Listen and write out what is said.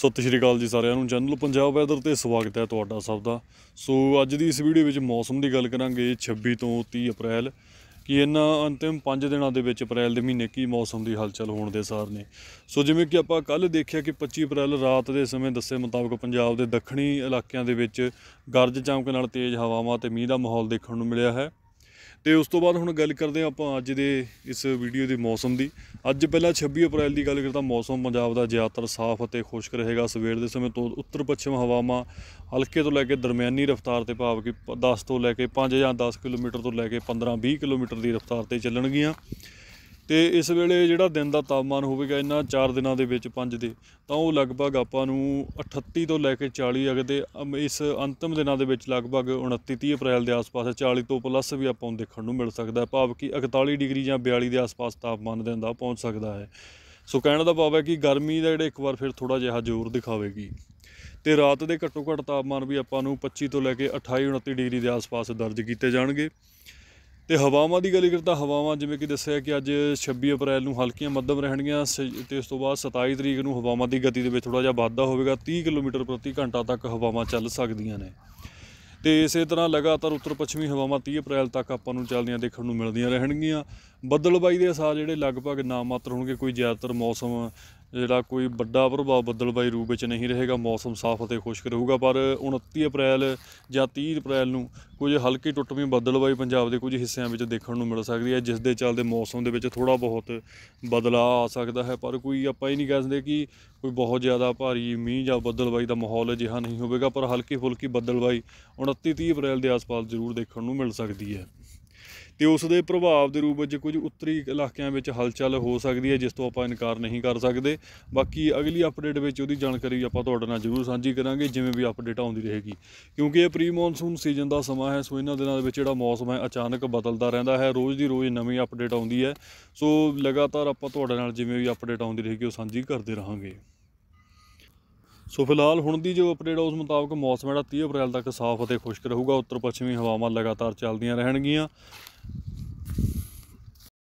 ਸਤਿ ਸ਼੍ਰੀ ਅਕਾਲ ਜੀ ਸਾਰਿਆਂ ਨੂੰ ਜਨਰਲ ਪੰਜਾਬ ਵੈਦਰ ਤੇ ਸਵਾਗਤ ਹੈ ਤੁਹਾਡਾ ਸਭ ਦਾ ਸੋ ਅੱਜ ਦੀ ਇਸ ਵੀਡੀਓ ਵਿੱਚ ਮੌਸਮ ਦੀ ਗੱਲ ਕਰਾਂਗੇ 26 ਤੋਂ 30 ਅਪ੍ਰੈਲ ਕਿ ਇਹਨਾਂ ਅੰਤਿਮ 5 ਦਿਨਾਂ ਦੇ ਵਿੱਚ ਅਪ੍ਰੈਲ ਦੇ ਮਹੀਨੇ ਕੀ ਮੌਸਮ ਦੀ ਹਲਚਲ ਹੋਣ ਦੇ ਸਾਰ ਨੇ ਸੋ ਜਿਵੇਂ ਕਿ ਆਪਾਂ ਕੱਲ ਦੇਖਿਆ ਕਿ 25 ਅਪ੍ਰੈਲ ਰਾਤ ਦੇ ਸਮੇਂ ਦੱਸੇ ਮੁਤਾਬਕ ਪੰਜਾਬ ਦੇ ਦੱਖਣੀ ਇਲਾਕਿਆਂ ਦੇ ਵਿੱਚ ਗਰਜ ਚਮਕ ਨਾਲ ਤੇਜ਼ ਹਵਾਵਾਂ ਤੇ ਮੀਂਹ ਦਾ ਮਾਹੌਲ ਦੇਖਣ ਨੂੰ ਮਿਲਿਆ ਹੈ ਤੇ ਉਸ ਤੋਂ ਬਾਅਦ ਹੁਣ ਗੱਲ ਕਰਦੇ ਆ ਆਪਾਂ ਅੱਜ ਦੇ ਇਸ ਵੀਡੀਓ ਦੇ ਮੌਸਮ ਦੀ ਅੱਜ ਪਹਿਲਾਂ 26 ਅਪ੍ਰੈਲ ਦੀ ਗੱਲ ਕਰਦਾ ਮੌਸਮ ਪੰਜਾਬ ਦਾ ਜ਼ਿਆਦਾਤਰ ਸਾਫ਼ ਅਤੇ ਖੁਸ਼ਕ ਰਹੇਗਾ ਸਵੇਰ ਦੇ ਸਮੇਂ ਤੋਂ ਉੱਤਰ ਪੱਛਮ ਹਵਾਵਾਂ ਹਲਕੇ ਤੋਂ ਲੈ ਕੇ ਦਰਮਿਆਨੀ ਰਫ਼ਤਾਰ ਤੇ ਭਾਵ ਕਿ 10 ਤੋਂ ਲੈ ਕੇ 5 ਜਾਂ 10 ਕਿਲੋਮੀਟਰ ਤੋਂ ਲੈ ਕੇ 15-20 ਕਿਲੋਮੀਟਰ ਦੀ ਰਫ਼ਤਾਰ ਤੇ ਚੱਲਣਗੀਆਂ ਤੇ ਇਸ ਵੇਲੇ ਜਿਹੜਾ ਦਿਨ ਦਾ ਤਾਪਮਾਨ ਹੋਵੇਗਾ ਇਹਨਾਂ 4 ਦਿਨਾਂ ਦੇ ਵਿੱਚ 5 ਦੇ ਤਾਂ ਉਹ ਲਗਭਗ ਆਪਾਂ ਨੂੰ 38 ਤੋਂ ਲੈ ਕੇ 40 ਅਗਦੇ ਇਸ ਅੰਤਮ ਦਿਨਾਂ ਦੇ ਵਿੱਚ ਲਗਭਗ 29 30 ਅਪ੍ਰੈਲ ਦੇ ਆਸ-ਪਾਸ 40 ਤੋਂ ਪਲੱਸ ਵੀ ਆਪਾਂ ਨੂੰ ਦੇਖਣ ਨੂੰ ਮਿਲ ਸਕਦਾ ਹੈ ਭਾਵ ਕਿ 41 ਡਿਗਰੀ ਜਾਂ 42 ਦੇ ਆਸ-ਪਾਸ ਤਾਪਮਾਨ ਦਿਨ ਦਾ ਪਹੁੰਚ ਸਕਦਾ ਹੈ ਸੋ ਕਹਿਣ ਦਾ ਭਾਵ ਹੈ ਕਿ ਗਰਮੀ ਦਾ ਜਿਹੜਾ ਇੱਕ ਵਾਰ ਫਿਰ ਥੋੜਾ ਜਿਹਾ ਜ਼ੋਰ ਦਿਖਾਵੇਗੀ ਤੇ ਰਾਤ ਦੇ ਘੱਟੋ ਘੱਟ ਤਾਪਮਾਨ ਵੀ ਆਪਾਂ ਨੂੰ 25 ਤੋਂ ਲੈ ਕੇ 28 29 ਡਿਗਰੀ ਦੇ ਆਸ-ਪਾਸ ਦਰਜ ਕੀਤੇ ਜਾਣਗੇ ਤੇ ਹਵਾਵਾਂ ਦੀ ਗੱਲ ਕਰਤਾ ਹਵਾਵਾਂ ਜਿਵੇਂ ਕਿ ਦੱਸਿਆ ਕਿ ਅੱਜ 26 ਅਪ੍ਰੈਲ ਨੂੰ ਹਲਕੀਆਂ ਮੱਧਮ ਰਹਿਣਗੀਆਂ ਤੇ ਉਸ ਤੋਂ ਬਾਅਦ 27 ਤਰੀਕ ਨੂੰ ਹਵਾਵਾਂ ਦੀ ਗਤੀ ਦੇ ਵਿੱਚ ਥੋੜਾ ਜਿਹਾ ਵਾਧਾ ਹੋਵੇਗਾ 30 ਕਿਲੋਮੀਟਰ ਪ੍ਰਤੀ ਘੰਟਾ ਤੱਕ ਹਵਾਵਾਂ ਚੱਲ ਸਕਦੀਆਂ ਨੇ ਤੇ ਇਸੇ ਤਰ੍ਹਾਂ ਲਗਾਤਾਰ ਉੱਤਰ ਪੱਛਮੀ ਹਵਾਵਾਂ 30 ਅਪ੍ਰੈਲ ਤੱਕ ਆਪਾਂ ਨੂੰ ਚੱਲਦੀਆਂ ਦੇਖਣ ਨੂੰ ਮਿਲਦੀਆਂ ਰਹਿਣਗੀਆਂ ਬੱਦਲਬਾਈ ਦੇ ਅਸਾਰ ਜਿਹੜੇ ਲਗਭਗ ਨਾਮਾਤਰ ਹੋਣਗੇ ਕੋਈ ਜ਼ਿਆਦਾਤਰ ਮੌਸਮ ਜਿਹੜਾ ਕੋਈ ਵੱਡਾ ਪ੍ਰਭਾਵ ਬੱਦਲਬਾਈ ਰੂਪ ਵਿੱਚ ਨਹੀਂ ਰਹੇਗਾ ਮੌਸਮ ਸਾਫ਼ ਅਤੇ ਖੁਸ਼ਕ ਰਹੂਗਾ ਪਰ 29 ਅਪ੍ਰੈਲ ਜਾਂ 30 ਅਪ੍ਰੈਲ ਨੂੰ ਕੁਝ ਹਲਕੀ ਟੁੱਟਵੀਂ ਬੱਦਲਬਾਈ ਪੰਜਾਬ ਦੇ ਕੁਝ ਹਿੱਸਿਆਂ ਵਿੱਚ ਦੇਖਣ ਨੂੰ ਮਿਲ ਸਕਦੀ ਹੈ ਜਿਸ ਦੇ ਚੱਲਦੇ ਮੌਸਮ ਦੇ ਵਿੱਚ ਥੋੜਾ ਬਹੁਤ ਬਦਲਾ ਆ ਸਕਦਾ ਹੈ ਪਰ ਕੋਈ ਆਪਾਂ ਇਹ ਨਹੀਂ ਕਹਿ ਸਕਦੇ ਕਿ ਕੋਈ ਬਹੁਤ ਜ਼ਿਆਦਾ ਭਾਰੀ ਮੀਂਹ ਜਾਂ ਬੱਦਲਬਾਈ ਦਾ ਮਾਹੌਲ ਅਜਿਹਾ ਨਹੀਂ ਹੋਵੇਗਾ ਪਰ ਹਲਕੀ ਫੁਲਕੀ ਬੱਦਲਬਾਈ 29 30 ਅਪ੍ਰੈਲ ਦੇ ਆਸ-ਪਾਸ ਜ਼ਰੂਰ ਦੇਖਣ ਨੂੰ ਮਿਲ ਸਕਦੀ ਹੈ ਤੇ ਉਸ ਦੇ ਪ੍ਰਭਾਵ ਦੇ ਰੂਪ ਵਿੱਚ ਕੁਝ ਉੱਤਰੀ ਇਲਾਕਿਆਂ ਵਿੱਚ ਹਲਚਲ ਹੋ ਸਕਦੀ ਹੈ ਜਿਸ ਤੋਂ ਆਪਾਂ ਇਨਕਾਰ ਨਹੀਂ ਕਰ ਸਕਦੇ ਬਾਕੀ ਅਗਲੀ ਅਪਡੇਟ ਵਿੱਚ ਉਹਦੀ ਜਾਣਕਾਰੀ ਆਪਾਂ ਤੁਹਾਡੇ ਨਾਲ ਜ਼ਰੂਰ ਸਾਂਝੀ ਕਰਾਂਗੇ ਜਿਵੇਂ ਵੀ ਅਪਡੇਟ ਆਉਂਦੀ ਰਹੇਗੀ ਕਿਉਂਕਿ ਇਹ ਪ੍ਰੀ ਮੌਨਸੂਨ ਸੀਜ਼ਨ ਦਾ ਸਮਾਂ ਹੈ ਸੋ ਇਹਨਾਂ ਦਿਨਾਂ ਦੇ ਵਿੱਚ ਜਿਹੜਾ ਮੌਸਮ ਹੈ ਅਚਾਨਕ ਬਦਲਦਾ ਰਹਿੰਦਾ ਹੈ ਰੋਜ਼ ਦੀ ਰੋਜ਼ ਨਵੀਂ ਅਪਡੇਟ ਆਉਂਦੀ ਹੈ ਸੋ ਲਗਾਤਾਰ ਆਪਾਂ ਤੁਹਾਡੇ ਨਾਲ ਜਿਵੇਂ ਵੀ ਅਪਡੇਟ ਆਉਂਦੀ ਰਹੇਗੀ ਉਹ ਸਾਂਝੀ ਕਰਦੇ ਰਹਾਂਗੇ ਸੋ ਫਿਲਹਾਲ ਹੁਣ ਦੀ ਜੋ ਅਪਡੇਟ ਆ ਉਸ ਮੁਤਾਬਕ ਮੌਸਮ ਜਿਹੜਾ 30 ਅਪ੍ਰੈਲ ਤੱਕ ਸਾਫ਼ ਅਤੇ ਖੁਸ਼ਕ ਰਹੂਗਾ ਉੱਤਰ ਪੱਛਮੀ ਹਵਾਵਾਂ ਲਗਾਤਾਰ ਚੱਲਦੀਆਂ ਰਹਿਣਗੀਆਂ